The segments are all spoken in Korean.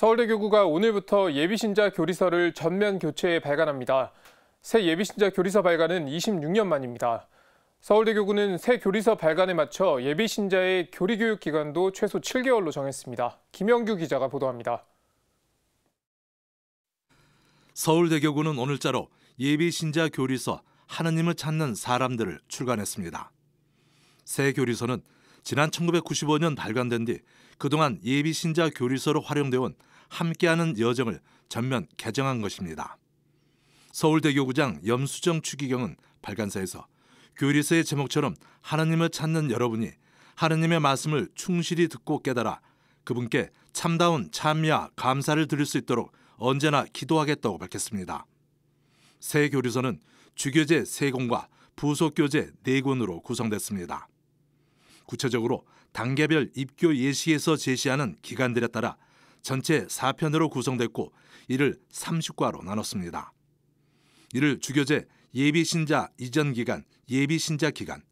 서울대교구가 오늘부터 예비신자 교리서를 전면 교체해 발간합니다. 새 예비신자 교리서 발간은 26년 만입니다. 서울대교구는 새 교리서 발간에 맞춰 예비신자의 교리교육 기간도 최소 7개월로 정했습니다. 김영규 기자가 보도합니다. 서울대교구는 오늘자로 예비신자 교리서 하나님을 찾는 사람들을 출간했습니다. 새 교리서는 지난 1995년 발간된 뒤 그동안 예비신자 교리서로 활용되어 온 함께하는 여정을 전면 개정한 것입니다. 서울대교구장 염수정 추기경은 발간사에서 교리서의 제목처럼 하나님을 찾는 여러분이 하나님의 말씀을 충실히 듣고 깨달아 그분께 참다운 참미와 감사를 드릴 수 있도록 언제나 기도하겠다고 밝혔습니다. 새 교리서는 주교제 3권과 부속교제 4권으로 구성됐습니다. 구체적으로 단계별 입교 예시에서 제시하는 기간들에 따라 전체 4편으로 구성됐고 이를 30과로 나눴습니다. 이를 주교제 예비신자 이전 기간, 예비신자 기간,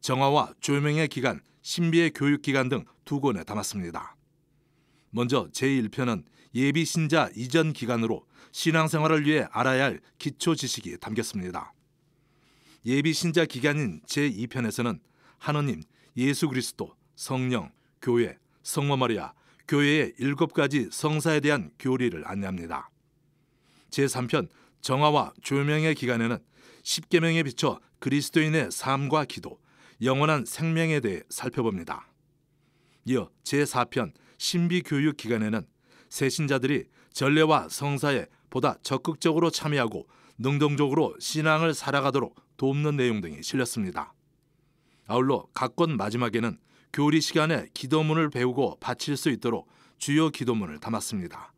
정화와 조명의 기간, 신비의 교육 기간 등 두 권에 담았습니다. 먼저 제1편은 예비신자 이전 기간으로 신앙생활을 위해 알아야 할 기초 지식이 담겼습니다. 예비신자 기간인 제2편에서는 하느님, 예수 그리스도, 성령, 교회, 성모 마리아, 교회의 일곱 가지 성사에 대한 교리를 안내합니다. 제3편 정화와 조명의 기간에는 1계명에 비춰 그리스도인의 삶과 기도, 영원한 생명에 대해 살펴봅니다. 이어 제4편 신비 교육 기간에는 세신자들이 전례와 성사에 보다 적극적으로 참여하고 능동적으로 신앙을 살아가도록 돕는 내용 등이 실렸습니다. 아울러 각권 마지막에는 교리 시간에 기도문을 배우고 바칠 수 있도록 주요 기도문을 담았습니다.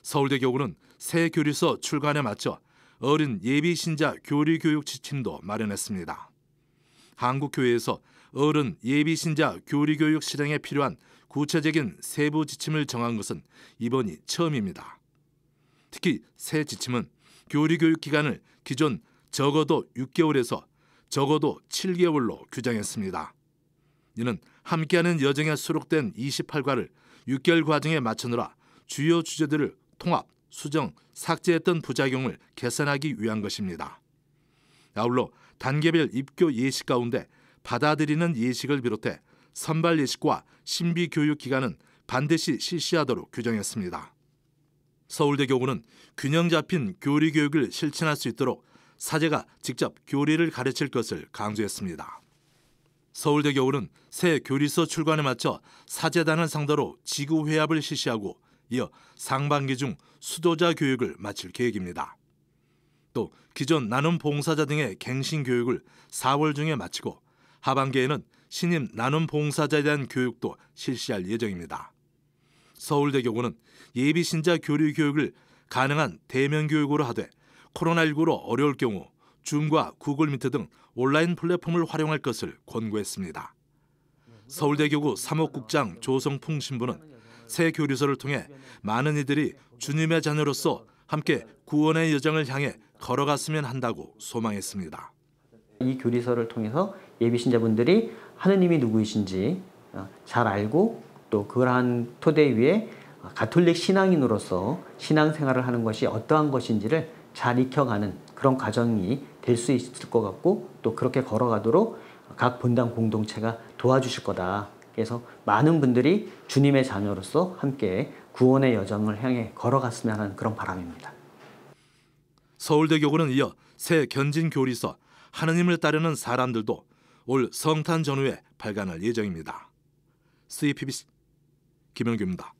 서울대 교구는 새 교리서 출간에 맞춰 어린 예비 신자 교리 교육 지침도 마련했습니다. 한국 교회에서 어른 예비 신자 교리 교육 실행에 필요한 구체적인 세부 지침을 정한 것은 이번이 처음입니다. 특히 새 지침은 교리 교육 기간을 기존 적어도 6개월에서 적어도 7개월로 규정했습니다. 이는 함께하는 여정에 수록된 28과를 6개월 과정에 맞춰느라 주요 주제들을 통합, 수정, 삭제했던 부작용을 개선하기 위한 것입니다. 아울러 단계별 입교 예식 가운데 받아들이는 예식을 비롯해 선발 예식과 신비 교육 기간은 반드시 실시하도록 규정했습니다. 서울대 교구는 균형 잡힌 교리 교육을 실천할 수 있도록 사제가 직접 교리를 가르칠 것을 강조했습니다. 서울대 교울는새 교리서 출간에 맞춰 사재단을 상대로 지구 회합을 실시하고 이어 상반기 중 수도자 교육을 마칠 계획입니다. 또 기존 나눔 봉사자 등의 갱신 교육을 4월 중에 마치고 하반기에는 신임 나눔 봉사자에 대한 교육도 실시할 예정입니다. 서울대 교구는 예비 신자 교류 교육을 가능한 대면 교육으로 하되 코로나19로 어려울 경우 줌과 구글 미트 등 온라인 플랫폼을 활용할 것을 권고했습니다. 서울대교구 사목국장 조성풍 신부는 새 교류서를 통해 많은 이들이 주님의 자녀로서 함께 구원의 여정을 향해 걸어갔으면 한다고 소망했습니다. 이 교리서를 통해서 예비 신자분들이 하느님이 누구이신지 어, 잘 알고 또 그걸 한 토대 위에 가톨릭 신앙인으로서 신앙생활을 하는 것이 어떠한 것인지를 잘 익혀가는 그런 과정이 될수 있을 것 같고 또 그렇게 걸어가도록 각분당 공동체가 도와주실 거다. 그래서 많은 분들이 주님의 자녀로서 함께 구원의 여정을 향해 걸어갔으면 하는 그런 바람입니다. 서울대 교구는 이어 새 견진 교리서 하나님을 따르는 사람들도 올 성탄 전후에 발간할 예정입니다. CPBC 김영규입니다.